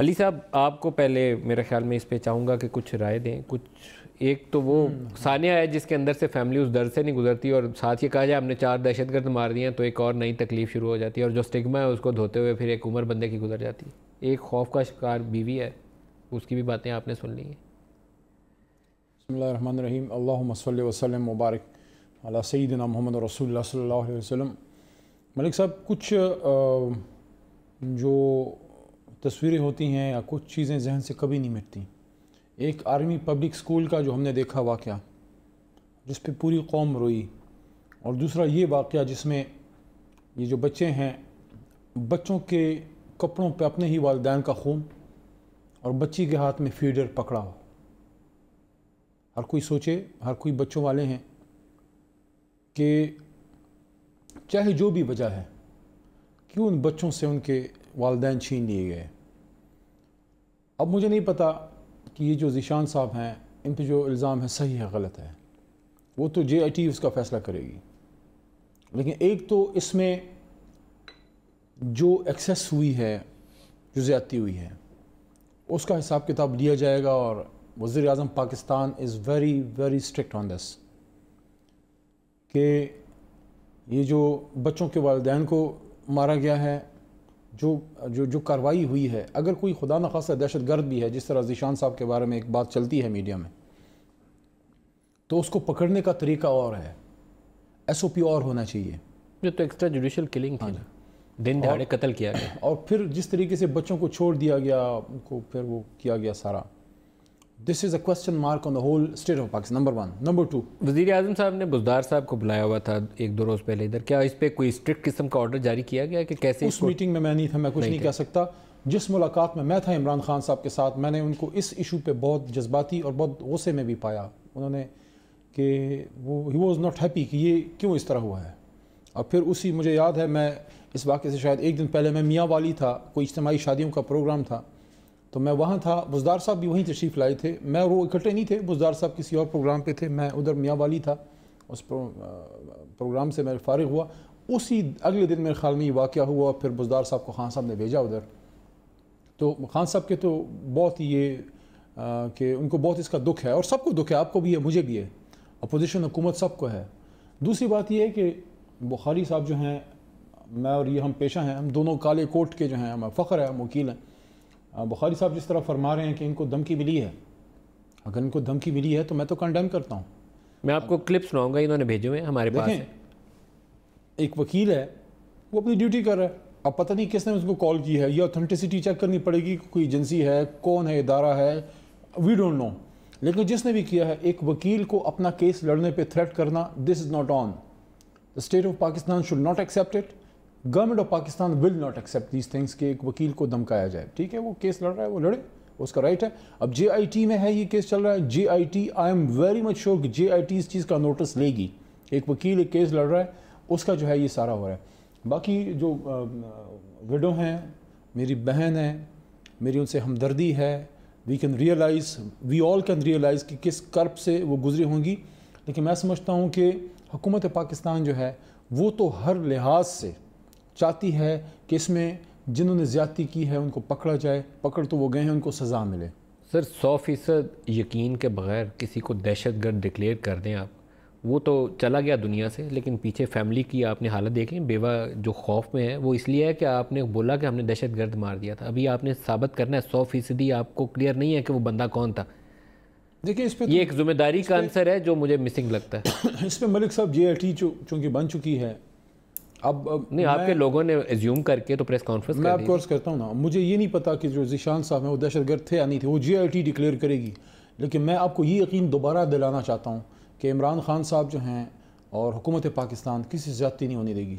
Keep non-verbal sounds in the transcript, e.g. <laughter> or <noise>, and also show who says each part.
Speaker 1: علی صاحب آپ کو پہلے میرے خیال میں اس پہ چاہوں گا کہ کچھ رائے دیں کچھ ایک تو وہ ثانیہ ہے جس کے اندر سے فیملی اس درد سے نہیں گزرتی اور ساتھ یہ کہا جائے ہم نے چار دہشت گرد مار دیا تو ایک اور نئی تکلیف شروع ہو جاتی ہے اور جو سٹگما ہے اس کو دھوتے ہوئے پھر ایک عمر بندے کی گزر جاتی ہے ایک خوف کا شکار بیوی ہے اس کی بھی باتیں آپ نے سن لی ہیں
Speaker 2: بسم اللہ الرحمن الرحیم صلی وسلم مبارک سیدنا محمد رسول اللہ صلی اللہ علیہ وسلم ملک صاحب کچھ جو تصویریں ہوتی ہیں یا کچھ چیزیں ذہن سے کبھی نہیں مٹتی ایک آرمی پبلک اسکول کا جو ہم نے دیکھا واقعہ جس پہ پوری قوم روئی اور دوسرا یہ واقعہ جس میں یہ جو بچے ہیں بچوں کے کپڑوں پہ اپنے ہی والدین کا خون اور بچی کے ہاتھ میں فیڈر پکڑا ہو ہر کوئی سوچے ہر کوئی بچوں والے ہیں کہ چاہے جو بھی وجہ ہے کیوں ان بچوں سے ان کے والدین چھین لیے گئے اب مجھے نہیں پتا کہ یہ جو ذیشان صاحب ہیں ان پہ جو الزام ہے صحیح ہے غلط ہے وہ تو جے آئی ٹی اس کا فیصلہ کرے گی لیکن ایک تو اس میں جو ایکسیس ہوئی ہے جو زیادتی ہوئی ہے اس کا حساب کتاب لیا جائے گا اور وزیر اعظم Pakistan is very very strict on this کہ یہ جو بچوں کے والدین کو مارا گیا ہے جو جو جو کاروائی ہوئی ہے اگر کوئی خدا نخواستہ دہشت گرد بھی ہے جس طرح ذیشان صاحب کے بارے میں ایک بات چلتی ہے میڈیا میں تو اس کو پکڑنے کا طریقہ اور ہے ایس او پی اور ہونا چاہیے جو تو جوڈیشل کلنگ تھی ہاں جی۔ دن دہاڑے
Speaker 1: قتل کیا گیا
Speaker 2: اور پھر جس طریقے سے بچوں کو چھوڑ دیا گیا ان کو پھر وہ کیا گیا سارا this is a question mark on the whole state of Pakistan number one number two
Speaker 1: وزیر اعظم صاحب نے بزدار صاحب کو بلایا ہوا تھا ایک دو روز پہلے ادھر کیا اس پہ کوئی
Speaker 2: اسٹرکٹ قسم کا
Speaker 1: آرڈر جاری کیا گیا کہ
Speaker 2: کیسے اس میٹنگ میں میں نہیں تھا میں کچھ نہیں کہہ سکتا جس ملاقات میں میں تھا عمران خان صاحب کے ساتھ میں نے ان کو اس ایشو پہ بہت جذباتی اور بہت غصے میں بھی پایا انہوں نے کہ وہ ہی واز ناٹ ہیپی کہ یہ کیوں اس طرح ہوا ہے اور پھر اسی مجھے یاد ہے میں اس واقعے سے شاید ایک دن پہلے میں میاں والی تھا کوئی اجتماعی شادیوں کا پروگرام تھا تو میں وہاں تھا بزدار صاحب بھی وہیں تشریف لائے تھے میں وہ اکٹھے نہیں تھے بزدار صاحب کسی اور پروگرام پہ تھے میں ادھر میاں والی تھا اس پروگرام سے میں فارغ ہوا اسی اگلے دن میرے خیال میں یہ واقعہ ہوا پھر بزدار صاحب کو خان صاحب نے بھیجا ادھر تو خان صاحب کے تو بہت یہ کہ ان کو بہت اس کا دکھ ہے اور سب کو دکھ ہے آپ کو بھی ہے مجھے بھی ہے اپوزیشن حکومت سب کو ہے دوسری بات یہ ہے کہ بخاری صاحب جو ہیں میں اور یہ ہم پیشہ ہیں ہم دونوں کالے کوٹ کے جو ہیں ہمیں فخر ہے ہم وکیل ہیں بخاری صاحب جس طرح فرما رہے ہیں کہ ان کو دھمکی ملی ہے اگر ان کو دھمکی ملی ہے تو میں تو کنڈیم کرتا ہوں میں آپ کو کلپ سناؤں گا انہوں نے بھیجے ہوئے ہمارے پاس ایک وکیل ہے وہ اپنی ڈیوٹی کر رہا ہے اب پتہ نہیں کس نے اس کو کال کی ہے یہ اوتھنٹیسٹی چیک کرنی پڑے گی کوئی ایجنسی ہے کون ہے ادارہ ہے وی ڈونٹ نو لیکن جس نے بھی کیا ہے ایک وکیل کو اپنا کیس لڑنے پہ تھریٹ کرنا this is not on state of Pakistan should not accept government of Pakistan will not accept these things کہ ایک وکیل کو دمکایا جائے ٹھیک ہے وہ کیس لڑ رہا ہے وہ لڑے اس کا رائٹ ہے اب جے آئی ٹی میں ہے یہ کیس چل رہا ہے J I T I am very much sure کہ جے آئی ٹی اس چیز کا نوٹس لے گی ایک وکیل ایک کیس لڑ رہا ہے اس کا جو ہے یہ سارا ہو رہا ہے باقی جو وڈو ہیں میری بہن ہیں میری ان سے ہمدردی ہے we can realise we all can realise کہ کس کرپ سے وہ گزرے ہوں گی لیکن میں سمجھتا ہوں کہ حکومت پاکستان جو ہے وہ تو ہر لحاظ سے چاہتی ہے کہ اس میں جنہوں نے زیادتی کی ہے ان کو پکڑا جائے پکڑ تو وہ گئے ہیں ان کو سزا ملے سر سو فیصد یقین کے بغیر کسی کو دہشت
Speaker 1: گرد ڈکلیئر کر دیں آپ وہ تو چلا گیا دنیا سے لیکن پیچھے فیملی کی آپ نے حالت دیکھیں بیوہ جو خوف میں ہے وہ اس لیے ہے کہ آپ نے بولا کہ ہم نے دہشت گرد مار دیا تھا ابھی آپ نے ثابت کرنا ہے سو فیصدی آپ کو کلیئر نہیں ہے کہ وہ بندہ کون تھا دیکھیں اس پہ یہ ایک ذمہ داری کا انصر ہے جو مجھے مسنگ لگتا ہے
Speaker 2: <coughs> اس پہ ملک صاحب جی آئی ٹی چونکہ بن چکی ہے اب نہیں آپ کے
Speaker 1: لوگوں نے ایزیوم کر کے تو پریس کانفرنس میں آپ کو
Speaker 2: کرتا ہوں نا مجھے یہ نہیں پتا کہ جو ذیشان صاحب ہیں وہ دہشت گرد تھے یا نہیں تھے وہ جی آئی ٹی ڈکلیئر کرے گی لیکن میں آپ کو یہ یقین دوبارہ دلانا چاہتا ہوں کہ عمران خان صاحب جو ہیں اور حکومت پاکستان کسی زیادتی نہیں ہونے دے گی